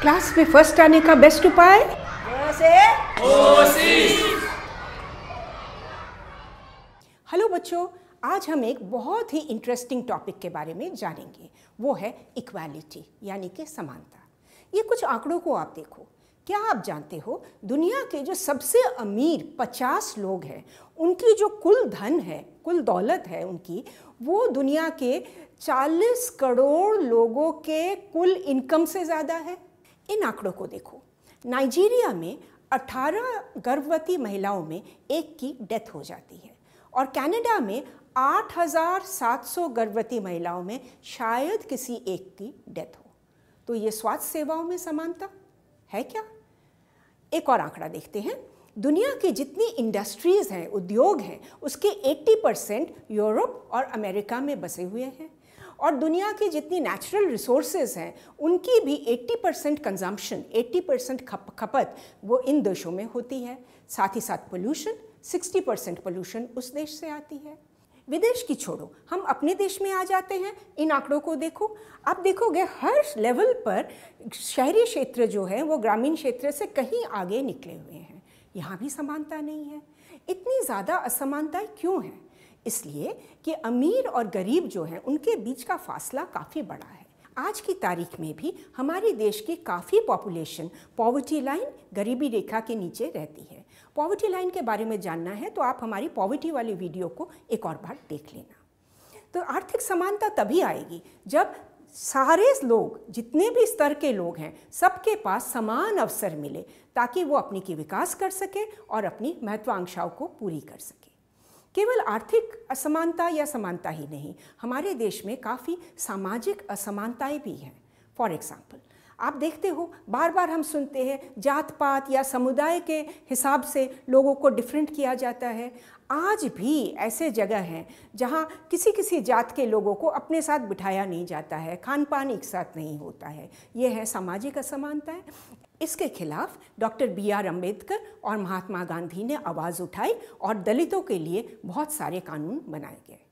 class में first आने का बेस्ट उपाय हेलो बच्चों आज हम एक बहुत ही इंटरेस्टिंग टॉपिक के बारे में जानेंगे वो है इक्वालिटी यानी कि समानता ये कुछ आंकड़ों को आप देखो क्या आप जानते हो दुनिया के जो सबसे अमीर 50 लोग हैं उनकी जो कुल धन है कुल दौलत है उनकी वो दुनिया के 40 करोड़ लोगों के कुल इनकम से ज़्यादा है इन आंकड़ों को देखो नाइजीरिया में 18 गर्भवती महिलाओं में एक की डेथ हो जाती है और कनाडा में 8,700 गर्भवती महिलाओं में शायद किसी एक की डेथ हो तो ये स्वास्थ्य सेवाओं में समानता है क्या एक और आंकड़ा देखते हैं दुनिया की जितनी इंडस्ट्रीज़ हैं उद्योग हैं उसके 80 परसेंट यूरोप और अमेरिका में बसे हुए हैं और दुनिया की जितनी नेचुरल रिसोर्सेज हैं उनकी भी 80 परसेंट कंजम्पशन एट्टी परसेंट खप खपत वो इन देशों में होती है साथ ही साथ पोल्यूशन 60 परसेंट पोल्यूशन उस देश से आती है विदेश की छोड़ो हम अपने देश में आ जाते हैं इन आंकड़ों को देखो आप देखोगे हर लेवल पर शहरी क्षेत्र जो है वो ग्रामीण क्षेत्र से कहीं आगे निकले हुए हैं यहाँ भी समानता नहीं है इतनी ज़्यादा असमानताएँ क्यों हैं इसलिए कि अमीर और गरीब जो हैं उनके बीच का फासला काफ़ी बड़ा है आज की तारीख में भी हमारे देश की काफ़ी पॉपुलेशन पॉवर्टी लाइन गरीबी रेखा के नीचे रहती है पॉवर्टी लाइन के बारे में जानना है तो आप हमारी पॉवर्टी वाली वीडियो को एक और बार देख लेना तो आर्थिक समानता तभी आएगी जब सारे लोग जितने भी स्तर के लोग हैं सबके पास समान अवसर मिले ताकि वो अपनी की विकास कर सके और अपनी महत्वाकांक्षाओं को पूरी कर सके केवल आर्थिक असमानता या समानता ही नहीं हमारे देश में काफ़ी सामाजिक असमानताएं भी हैं फॉर एग्ज़ाम्पल आप देखते हो बार बार हम सुनते हैं जात पात या समुदाय के हिसाब से लोगों को डिफरेंट किया जाता है आज भी ऐसे जगह हैं जहाँ किसी किसी जात के लोगों को अपने साथ बिठाया नहीं जाता है खान पान एक साथ नहीं होता है ये है सामाजिक असमानताएँ इसके खिलाफ डॉक्टर बी आर अम्बेडकर और महात्मा गांधी ने आवाज़ उठाई और दलितों के लिए बहुत सारे कानून बनाए गए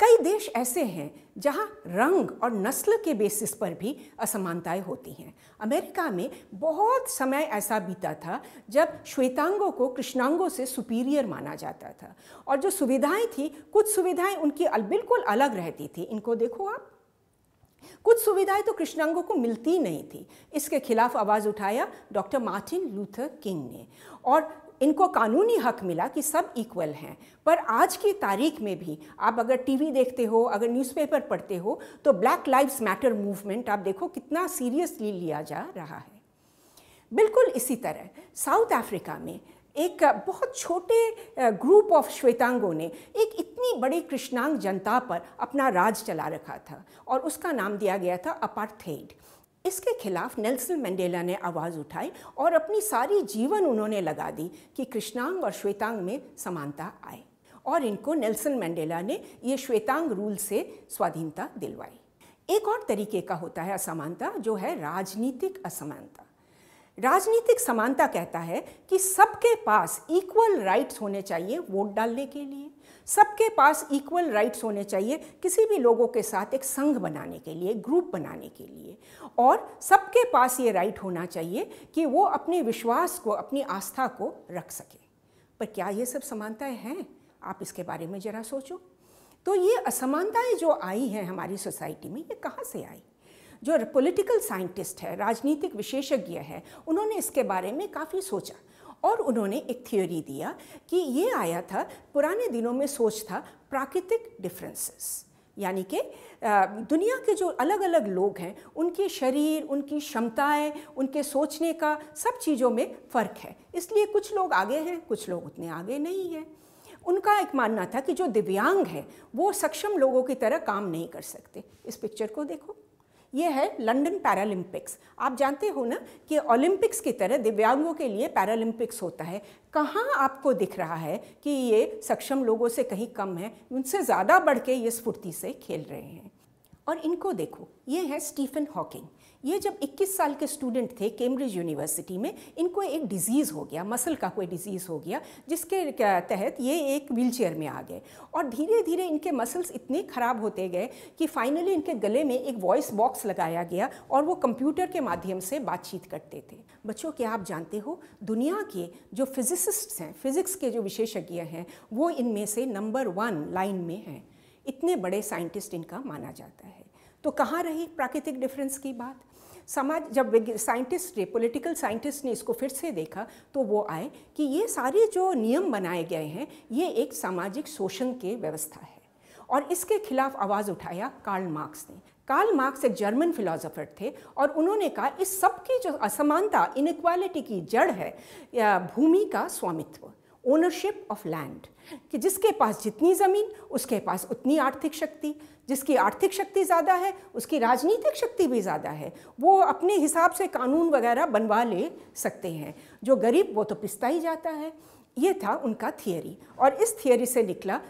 कई देश ऐसे हैं जहां रंग और नस्ल के बेसिस पर भी असमानताएं होती हैं अमेरिका में बहुत समय ऐसा बीता था जब श्वेतांगों को कृष्णांगों से सुपीरियर माना जाता था और जो सुविधाएं थी कुछ सुविधाएं उनकी बिल्कुल अलग रहती थी इनको देखो आप कुछ सुविधाएं तो कृष्णांगों को मिलती नहीं थी इसके खिलाफ आवाज़ उठाया डॉक्टर मार्टिन लूथर किंग ने और इनको कानूनी हक मिला कि सब इक्वल हैं पर आज की तारीख में भी आप अगर टीवी देखते हो अगर न्यूज़पेपर पढ़ते हो तो ब्लैक लाइव्स मैटर मूवमेंट आप देखो कितना सीरियसली लिया जा रहा है बिल्कुल इसी तरह साउथ अफ्रीका में एक बहुत छोटे ग्रुप ऑफ श्वेतांगों ने एक इतनी बड़ी कृष्णांग जनता पर अपना राज चला रखा था और उसका नाम दिया गया था अपार्थेड इसके खिलाफ नेल्सन मंडेला ने आवाज़ उठाई और अपनी सारी जीवन उन्होंने लगा दी कि कृष्णांग और श्वेतांग में समानता आए और इनको नेल्सन मंडेला ने ये श्वेतांग रूल से स्वाधीनता दिलवाई एक और तरीके का होता है असमानता जो है राजनीतिक असमानता राजनीतिक समानता कहता है कि सबके पास इक्वल राइट्स होने चाहिए वोट डालने के लिए सबके पास इक्वल राइट्स होने चाहिए किसी भी लोगों के साथ एक संघ बनाने के लिए ग्रुप बनाने के लिए और सबके पास ये राइट होना चाहिए कि वो अपने विश्वास को अपनी आस्था को रख सके पर क्या ये सब समानताएं हैं आप इसके बारे में ज़रा सोचो तो ये असमानताएं जो आई हैं हमारी सोसाइटी में ये कहाँ से आई जो पॉलिटिकल साइंटिस्ट है राजनीतिक विशेषज्ञ है उन्होंने इसके बारे में काफ़ी सोचा और उन्होंने एक थियोरी दिया कि ये आया था पुराने दिनों में सोच था प्राकृतिक डिफरेंसेस यानी कि दुनिया के जो अलग अलग लोग हैं उनके शरीर उनकी क्षमताएं उनके सोचने का सब चीज़ों में फ़र्क है इसलिए कुछ लोग आगे हैं कुछ लोग उतने आगे नहीं हैं उनका एक मानना था कि जो दिव्यांग है वो सक्षम लोगों की तरह काम नहीं कर सकते इस पिक्चर को देखो ये है लंदन पैरालंपिक्स आप जानते हो ना कि ओलंपिक्स की तरह दिव्यांगों के लिए पैरालंपिक्स होता है कहाँ आपको दिख रहा है कि ये सक्षम लोगों से कहीं कम है उनसे ज़्यादा बढ़ के ये स्फूर्ति से खेल रहे हैं और इनको देखो ये है स्टीफन हॉकिंग ये जब 21 साल के स्टूडेंट थे कैम्ब्रिज यूनिवर्सिटी में इनको एक डिजीज़ हो गया मसल का कोई डिजीज़ हो गया जिसके तहत ये एक व्हील में आ गए और धीरे धीरे इनके मसल्स इतने ख़राब होते गए कि फाइनली इनके गले में एक वॉइस बॉक्स लगाया गया और वो कंप्यूटर के माध्यम से बातचीत करते थे बच्चों क्या आप जानते हो दुनिया के जो फिजिसिस्ट्स हैं फिज़िक्स के जो विशेषज्ञ हैं वो इनमें से नंबर वन लाइन में हैं इतने बड़े साइंटिस्ट इनका माना जाता है तो कहाँ रही प्राकृतिक डिफरेंस की बात समाज जब साइंटिस्ट ने पॉलिटिकल साइंटिस्ट ने इसको फिर से देखा तो वो आए कि ये सारे जो नियम बनाए गए हैं ये एक सामाजिक शोषण के व्यवस्था है और इसके खिलाफ आवाज़ उठाया कार्ल मार्क्स ने कार्ल मार्क्स एक जर्मन फिलोसोफर थे और उन्होंने कहा इस सब की जो असमानता इनक्वालिटी की जड़ है भूमि का स्वामित्व ओनरशिप ऑफ लैंड कि जिसके पास जितनी ज़मीन उसके पास उतनी आर्थिक शक्ति जिसकी आर्थिक शक्ति ज़्यादा है उसकी राजनीतिक शक्ति भी ज़्यादा है वो अपने हिसाब से कानून वगैरह बनवा ले सकते हैं जो गरीब वो तो पिसता ही जाता है ये था उनका थियोरी और इस थियोरी से निकला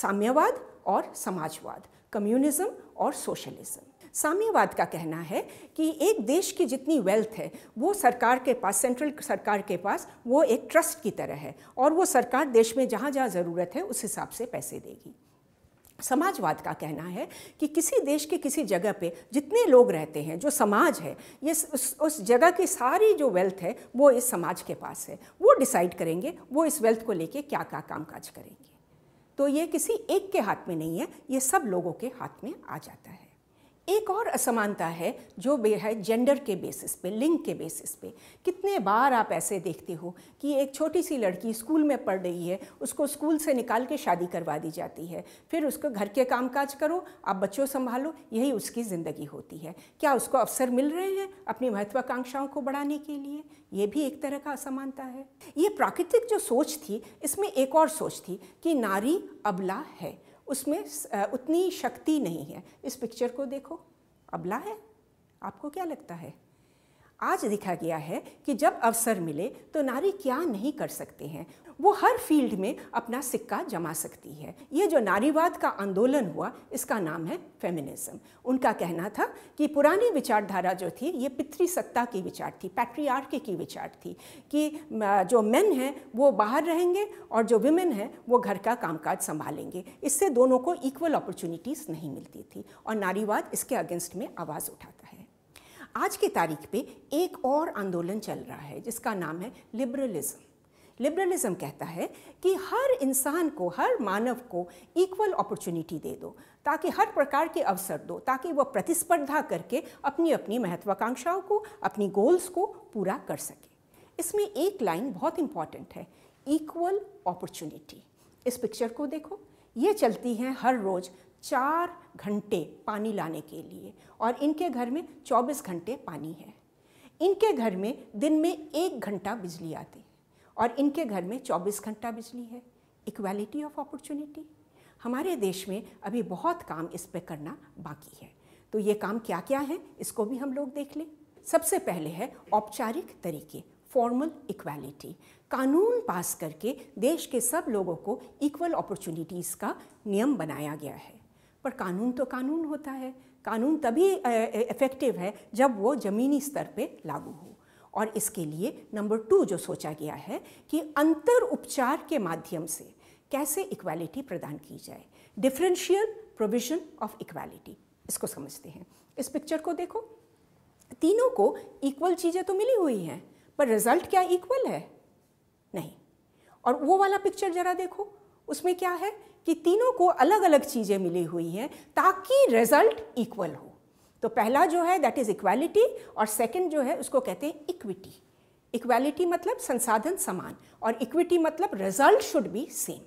साम्यवाद और समाजवाद कम्युनिज़्म और सोशलिज़्म साम्यवाद का कहना है कि एक देश की जितनी वेल्थ है वो सरकार के पास सेंट्रल सरकार के पास वो एक ट्रस्ट की तरह है और वो सरकार देश में जहाँ जहाँ ज़रूरत है उस हिसाब से पैसे देगी समाजवाद का कहना है कि किसी देश के किसी जगह पे जितने लोग रहते हैं जो समाज है ये उस उस जगह की सारी जो वेल्थ है वो इस समाज के पास है वो डिसाइड करेंगे वो इस वेल्थ को लेके क्या क्या काम काज करेंगे तो ये किसी एक के हाथ में नहीं है ये सब लोगों के हाथ में आ जाता है एक और असमानता है जो बे है जेंडर के बेसिस पे लिंग के बेसिस पे कितने बार आप ऐसे देखते हो कि एक छोटी सी लड़की स्कूल में पढ़ रही है उसको स्कूल से निकाल के शादी करवा दी जाती है फिर उसको घर के कामकाज करो आप बच्चों संभालो यही उसकी ज़िंदगी होती है क्या उसको अवसर मिल रहे हैं अपनी महत्वाकांक्षाओं को बढ़ाने के लिए ये भी एक तरह का असमानता है ये प्राकृतिक जो सोच थी इसमें एक और सोच थी कि नारी अबला है उसमें उतनी शक्ति नहीं है इस पिक्चर को देखो अबला है आपको क्या लगता है आज देखा गया है कि जब अवसर मिले तो नारी क्या नहीं कर सकते हैं वो हर फील्ड में अपना सिक्का जमा सकती है ये जो नारीवाद का आंदोलन हुआ इसका नाम है फेमिनिज्म उनका कहना था कि पुरानी विचारधारा जो थी ये पितृसत्ता की विचार थी पैट्रियार्की की विचार थी कि जो मेन हैं वो बाहर रहेंगे और जो विमेन हैं वो घर का कामकाज संभालेंगे इससे दोनों को इक्वल अपॉर्चुनिटीज़ नहीं मिलती थी और नारीवाद इसके अगेंस्ट में आवाज़ उठाता आज की तारीख पे एक और आंदोलन चल रहा है जिसका नाम है लिबरलिज्म लिबरलिज्म कहता है कि हर इंसान को हर मानव को इक्वल अपॉर्चुनिटी दे दो ताकि हर प्रकार के अवसर दो ताकि वह प्रतिस्पर्धा करके अपनी अपनी महत्वाकांक्षाओं को अपनी गोल्स को पूरा कर सके इसमें एक लाइन बहुत इंपॉर्टेंट है इक्वल अपॉर्चुनिटी इस पिक्चर को देखो ये चलती हैं हर रोज़ चार घंटे पानी लाने के लिए और इनके घर में 24 घंटे पानी है इनके घर में दिन में एक घंटा बिजली आती है और इनके घर में 24 घंटा बिजली है इक्वालिटी ऑफ अपॉर्चुनिटी हमारे देश में अभी बहुत काम इस पर करना बाकी है तो ये काम क्या क्या है इसको भी हम लोग देख लें सबसे पहले है औपचारिक तरीके फॉर्मल इक्वालिटी कानून पास करके देश के सब लोगों को इक्वल अपॉर्चुनिटीज़ का नियम बनाया गया है पर कानून तो कानून होता है कानून तभी इफ़ेक्टिव है जब वो ज़मीनी स्तर पे लागू हो और इसके लिए नंबर टू जो सोचा गया है कि अंतर उपचार के माध्यम से कैसे इक्वालिटी प्रदान की जाए डिफरेंशियल प्रोविजन ऑफ इक्वालिटी इसको समझते हैं इस पिक्चर को देखो तीनों को इक्वल चीज़ें तो मिली हुई हैं पर रिजल्ट क्या इक्वल है नहीं और वो वाला पिक्चर जरा देखो उसमें क्या है कि तीनों को अलग अलग चीज़ें मिली हुई हैं ताकि रिजल्ट इक्वल हो तो पहला जो है दैट इज़ इक्वालिटी और सेकंड जो है उसको कहते हैं इक्विटी इक्वालिटी मतलब संसाधन समान और इक्विटी मतलब result should be same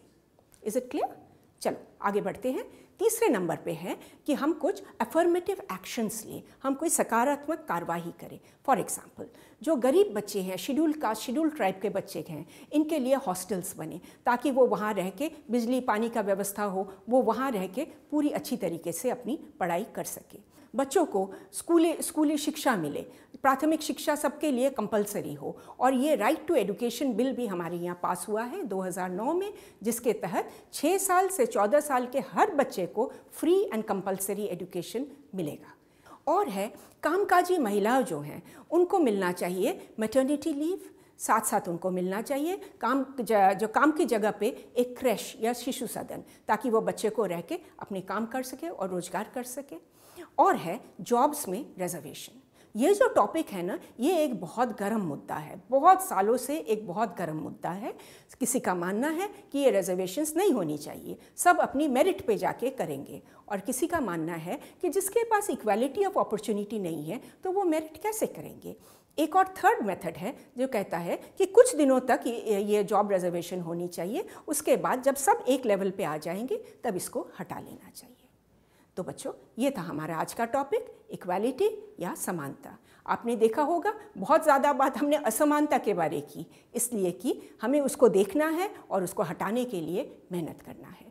is it clear चलो आगे बढ़ते हैं तीसरे नंबर पे है कि हम कुछ अफर्मेटिव एक्शंस लें हम कोई सकारात्मक कार्रवाई करें फॉर एग्ज़ाम्पल जो गरीब बच्चे हैं शेड्यूल कास्ट शेड्यूल ट्राइब के बच्चे हैं इनके लिए हॉस्टल्स बने ताकि वो वहाँ रह के बिजली पानी का व्यवस्था हो वो वहाँ रह के पूरी अच्छी तरीके से अपनी पढ़ाई कर सके बच्चों को स्कूली स्कूली शिक्षा मिले प्राथमिक शिक्षा सबके लिए कंपलसरी हो और ये राइट टू एजुकेशन बिल भी हमारे यहाँ पास हुआ है 2009 में जिसके तहत 6 साल से 14 साल के हर बच्चे को free and compul compulsory education मिलेगा और है कामकाजी महिलाओं जो हैं उनको मिलना चाहिए मेटर्निटी लीव साथ साथ उनको मिलना चाहिए काम जो काम की जगह पे एक क्रैश या शिशु सदन ताकि वो बच्चे को रह के अपने काम कर सके और रोज़गार कर सके और है जॉब्स में रिजर्वेशन ये जो टॉपिक है ना ये एक बहुत गर्म मुद्दा है बहुत सालों से एक बहुत गर्म मुद्दा है किसी का मानना है कि ये रिजर्वेशंस नहीं होनी चाहिए सब अपनी मेरिट पे जाके करेंगे और किसी का मानना है कि जिसके पास इक्वालिटी ऑफ अपॉर्चुनिटी नहीं है तो वो मेरिट कैसे करेंगे एक और थर्ड मेथड है जो कहता है कि कुछ दिनों तक ये जॉब रिजर्वेशन होनी चाहिए उसके बाद जब सब एक लेवल पे आ जाएंगे तब इसको हटा लेना चाहिए तो बच्चों ये था हमारा आज का टॉपिक इक्वालिटी या समानता आपने देखा होगा बहुत ज़्यादा बात हमने असमानता के बारे की इसलिए कि हमें उसको देखना है और उसको हटाने के लिए मेहनत करना है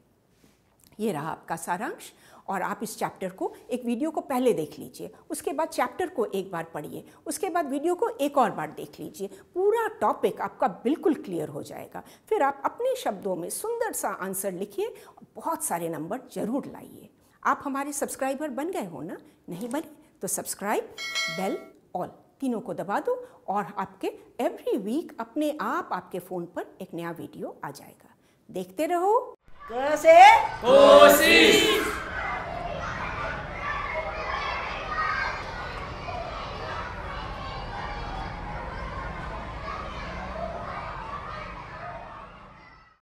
ये रहा आपका सारांश और आप इस चैप्टर को एक वीडियो को पहले देख लीजिए उसके बाद चैप्टर को एक बार पढ़िए उसके बाद वीडियो को एक और बार देख लीजिए पूरा टॉपिक आपका बिल्कुल क्लियर हो जाएगा फिर आप अपने शब्दों में सुंदर सा आंसर लिखिए बहुत सारे नंबर जरूर लाइए आप हमारे सब्सक्राइबर बन गए हो ना नहीं बने तो सब्सक्राइब बेल ऑल तीनों को दबा दो और आपके एवरी वीक अपने आप आपके फ़ोन पर एक नया वीडियो आ जाएगा देखते रहो कैसे कोशिश